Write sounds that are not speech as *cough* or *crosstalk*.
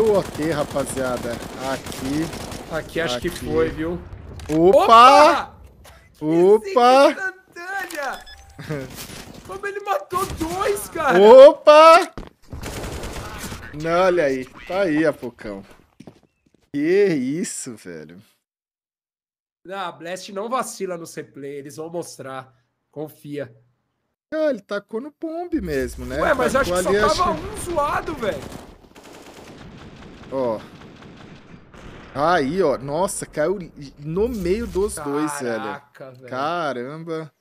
OT, rapaziada. Aqui. Aqui acho aqui. que foi, viu? Opa! Opa! Opa! É *laughs* Como ele matou dois, cara! Opa! Não, olha aí. Tá aí, Apocão. Que isso, velho. Ah, Blast não vacila no replay, eles vão mostrar. Confia. Ah, ele tacou no bomb mesmo, né? Ué, mas acho que só ali, tava acho... um zoado, velho. Ó. Aí, ó. Nossa, caiu no meio dos Caraca, dois, velho. velho. Caramba.